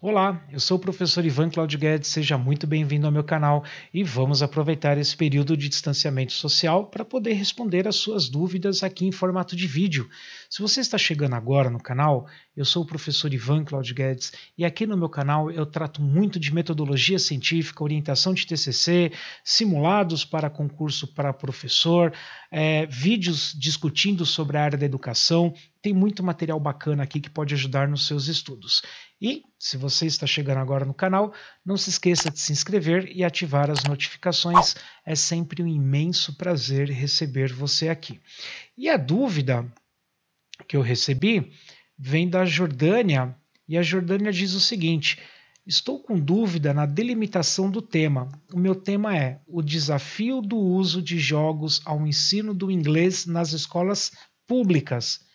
Olá, eu sou o professor Ivan Claudio Guedes, seja muito bem-vindo ao meu canal e vamos aproveitar esse período de distanciamento social para poder responder às suas dúvidas aqui em formato de vídeo. Se você está chegando agora no canal, eu sou o professor Ivan Claudio Guedes e aqui no meu canal eu trato muito de metodologia científica, orientação de TCC, simulados para concurso para professor, é, vídeos discutindo sobre a área da educação, tem muito material bacana aqui que pode ajudar nos seus estudos. E, se você está chegando agora no canal, não se esqueça de se inscrever e ativar as notificações. É sempre um imenso prazer receber você aqui. E a dúvida que eu recebi vem da Jordânia, e a Jordânia diz o seguinte: Estou com dúvida na delimitação do tema. O meu tema é o desafio do uso de jogos ao ensino do inglês nas escolas públicas.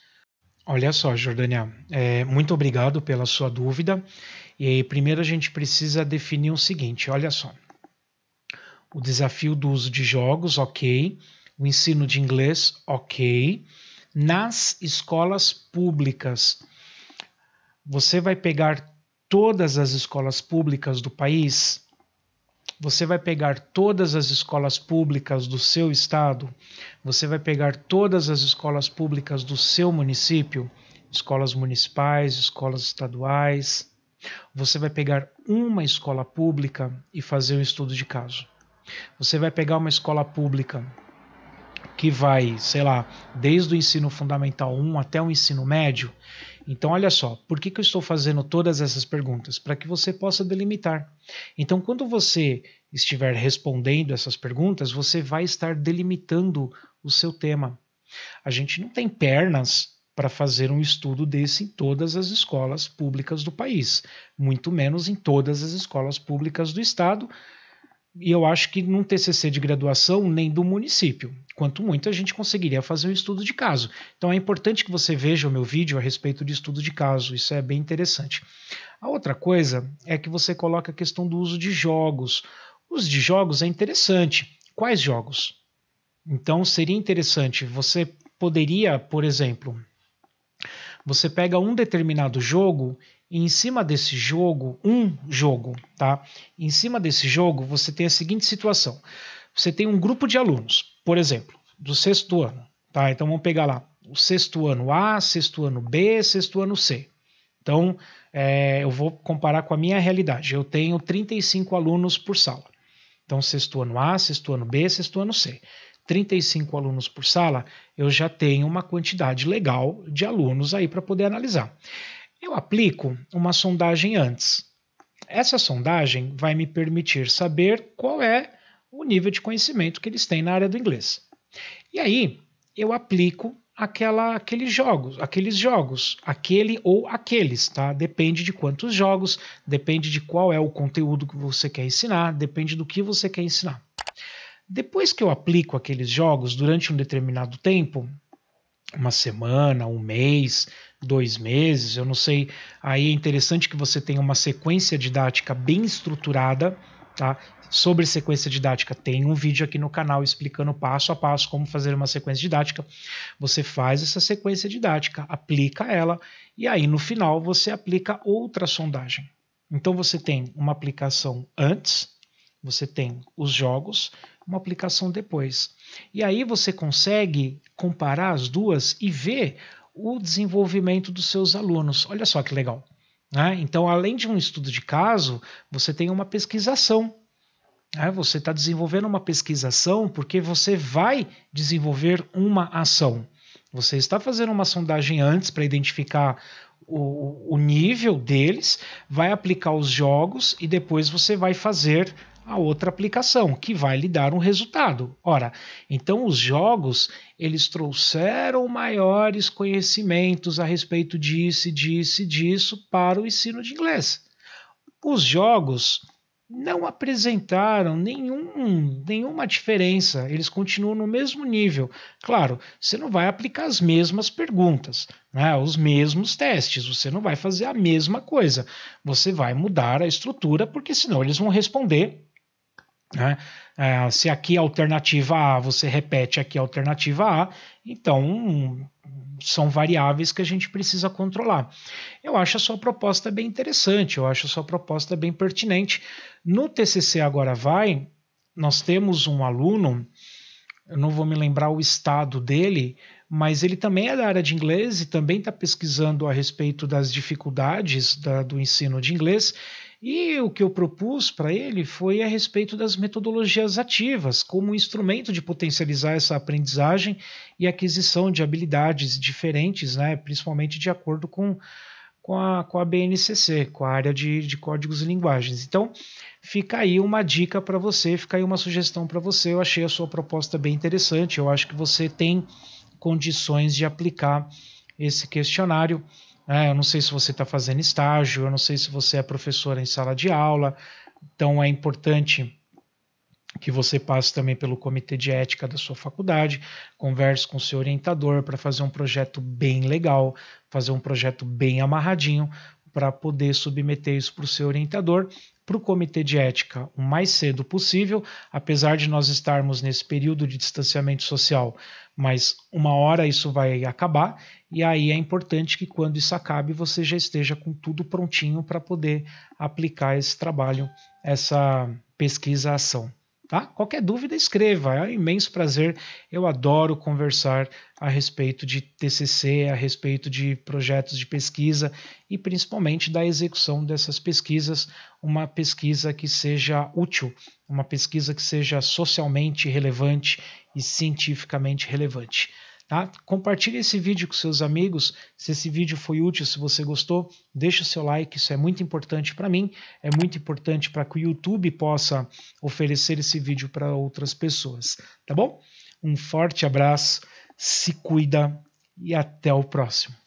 Olha só, Jordânia, é, muito obrigado pela sua dúvida. E aí, primeiro a gente precisa definir o seguinte: olha só. O desafio do uso de jogos, ok. O ensino de inglês, ok. Nas escolas públicas, você vai pegar todas as escolas públicas do país? você vai pegar todas as escolas públicas do seu estado, você vai pegar todas as escolas públicas do seu município, escolas municipais, escolas estaduais, você vai pegar uma escola pública e fazer um estudo de caso. Você vai pegar uma escola pública que vai, sei lá, desde o ensino fundamental 1 até o ensino médio então, olha só, por que, que eu estou fazendo todas essas perguntas? Para que você possa delimitar. Então, quando você estiver respondendo essas perguntas, você vai estar delimitando o seu tema. A gente não tem pernas para fazer um estudo desse em todas as escolas públicas do país, muito menos em todas as escolas públicas do estado e eu acho que num TCC de graduação nem do município. Quanto muito a gente conseguiria fazer um estudo de caso. Então é importante que você veja o meu vídeo a respeito de estudo de caso, isso é bem interessante. A outra coisa é que você coloca a questão do uso de jogos. O uso de jogos é interessante. Quais jogos? Então seria interessante, você poderia, por exemplo, você pega um determinado jogo e em cima desse jogo, um jogo, tá? Em cima desse jogo, você tem a seguinte situação. Você tem um grupo de alunos, por exemplo, do sexto ano, tá? Então vamos pegar lá o sexto ano A, sexto ano B, sexto ano C. Então, é, eu vou comparar com a minha realidade. Eu tenho 35 alunos por sala. Então, sexto ano A, sexto ano B, sexto ano C. 35 alunos por sala, eu já tenho uma quantidade legal de alunos aí para poder analisar eu aplico uma sondagem antes. Essa sondagem vai me permitir saber qual é o nível de conhecimento que eles têm na área do inglês. E aí eu aplico aquela, aqueles jogos, aqueles jogos, aquele ou aqueles, tá? Depende de quantos jogos, depende de qual é o conteúdo que você quer ensinar, depende do que você quer ensinar. Depois que eu aplico aqueles jogos durante um determinado tempo, uma semana, um mês, dois meses, eu não sei. Aí é interessante que você tenha uma sequência didática bem estruturada, tá? Sobre sequência didática, tem um vídeo aqui no canal explicando passo a passo como fazer uma sequência didática. Você faz essa sequência didática, aplica ela e aí no final você aplica outra sondagem. Então você tem uma aplicação antes, você tem os jogos, uma aplicação depois. E aí você consegue comparar as duas e ver o desenvolvimento dos seus alunos. Olha só que legal. Né? Então, além de um estudo de caso, você tem uma pesquisação. Né? Você está desenvolvendo uma pesquisação porque você vai desenvolver uma ação. Você está fazendo uma sondagem antes para identificar o, o nível deles, vai aplicar os jogos e depois você vai fazer a outra aplicação, que vai lhe dar um resultado. Ora, então os jogos, eles trouxeram maiores conhecimentos a respeito disso, disso, disso para o ensino de inglês. Os jogos não apresentaram nenhum, nenhuma diferença, eles continuam no mesmo nível. Claro, você não vai aplicar as mesmas perguntas, né? os mesmos testes, você não vai fazer a mesma coisa. Você vai mudar a estrutura, porque senão eles vão responder né? É, se aqui é alternativa A, você repete aqui é alternativa A, então são variáveis que a gente precisa controlar. Eu acho a sua proposta bem interessante, eu acho a sua proposta bem pertinente. No TCC Agora Vai, nós temos um aluno, eu não vou me lembrar o estado dele, mas ele também é da área de inglês e também está pesquisando a respeito das dificuldades da, do ensino de inglês. E o que eu propus para ele foi a respeito das metodologias ativas, como instrumento de potencializar essa aprendizagem e aquisição de habilidades diferentes, né, principalmente de acordo com, com, a, com a BNCC, com a área de, de códigos e linguagens. Então, fica aí uma dica para você, fica aí uma sugestão para você. Eu achei a sua proposta bem interessante, eu acho que você tem condições de aplicar esse questionário né? Eu não sei se você está fazendo estágio, eu não sei se você é professora em sala de aula, então é importante que você passe também pelo comitê de ética da sua faculdade, converse com seu orientador para fazer um projeto bem legal, fazer um projeto bem amarradinho, para poder submeter isso para o seu orientador, para o comitê de ética o mais cedo possível, apesar de nós estarmos nesse período de distanciamento social, mas uma hora isso vai acabar, e aí é importante que quando isso acabe você já esteja com tudo prontinho para poder aplicar esse trabalho, essa pesquisa-ação. Tá? Qualquer dúvida, escreva. É um imenso prazer. Eu adoro conversar a respeito de TCC, a respeito de projetos de pesquisa e principalmente da execução dessas pesquisas. Uma pesquisa que seja útil, uma pesquisa que seja socialmente relevante e cientificamente relevante. Tá? Compartilhe esse vídeo com seus amigos, se esse vídeo foi útil, se você gostou, deixe o seu like, isso é muito importante para mim, é muito importante para que o YouTube possa oferecer esse vídeo para outras pessoas, tá bom? Um forte abraço, se cuida e até o próximo.